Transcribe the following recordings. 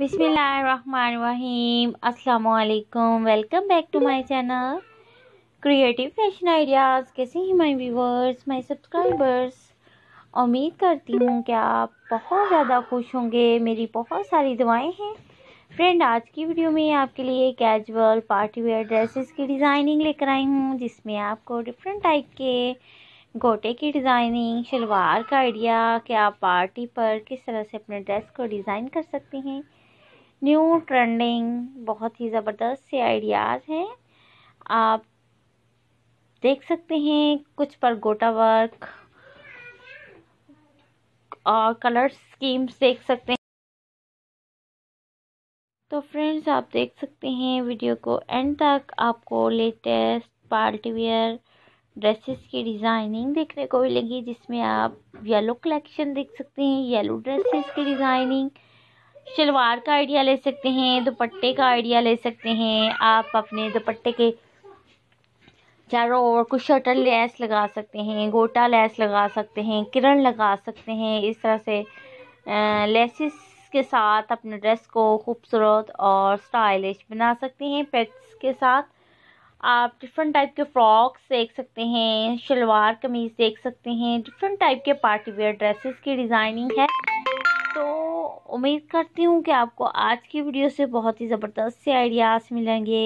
बिसमीम अल्लाम welcome back to my channel creative fashion ideas कैसे हैं माय व्यूवर्स माय सब्सक्राइबर्स उम्मीद करती हूँ कि आप बहुत ज़्यादा खुश होंगे मेरी बहुत सारी दुआएं हैं फ्रेंड आज की वीडियो में आपके लिए कैजुअल पार्टी वेयर ड्रेसेस की डिज़ाइनिंग लेकर आई हूँ जिसमें आपको डिफरेंट टाइप के गोटे की डिज़ाइनिंग शलवार का आइडिया कि आप पार्टी पर किस तरह से अपने ड्रेस को डिज़ाइन कर सकते हैं न्यू ट्रेंडिंग बहुत ही ज़बरदस्त से आइडियाज़ हैं आप देख सकते हैं कुछ पर गोटा वर्क और कलर स्कीम्स देख सकते हैं तो फ्रेंड्स आप देख सकते हैं वीडियो को एंड तक आपको लेटेस्ट पार्टी वेयर ड्रेसेस की डिज़ाइनिंग देखने को मिलेगी जिसमें आप येलो कलेक्शन देख सकते हैं येलो ड्रेसेस की डिज़ाइनिंग शलवार का आइडिया ले सकते हैं दुपट्टे का आइडिया ले सकते हैं आप अपने दुपट्टे के चारों ओर कुछ शटर लेस लगा सकते हैं गोटा लेस लगा सकते हैं किरण लगा सकते हैं इस तरह से लेसिस के साथ अपने ड्रेस को खूबसूरत और स्टाइलिश बना सकते हैं पेट्स के साथ आप डिफरेंट टाइप के फ्रॉक्स देख सकते हैं शलवार कमीज देख सकते हैं डिफरेंट टाइप के पार्टी वेयर ड्रेसेस की डिज़ाइनिंग है तो उम्मीद करती हूँ कि आपको आज की वीडियो से बहुत ही ज़बरदस्त से आइडियाज़ मिलेंगे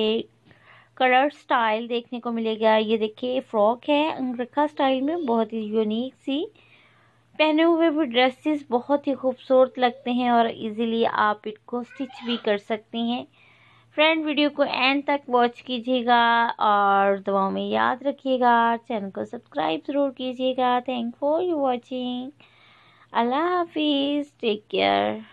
कलर स्टाइल देखने को मिलेगा ये देखिए फ्रॉक है अंगरखा स्टाइल में बहुत ही यूनिक सी पहने हुए भी ड्रेसेस बहुत ही खूबसूरत लगते हैं और इजीली आप इनको स्टिच भी कर सकते हैं फ्रेंड वीडियो को एंड तक वॉच कीजिएगा और दुआओं में याद रखिएगा चैनल को सब्सक्राइब ज़रूर कीजिएगा thank for you watching Allah Hafiz. Take care.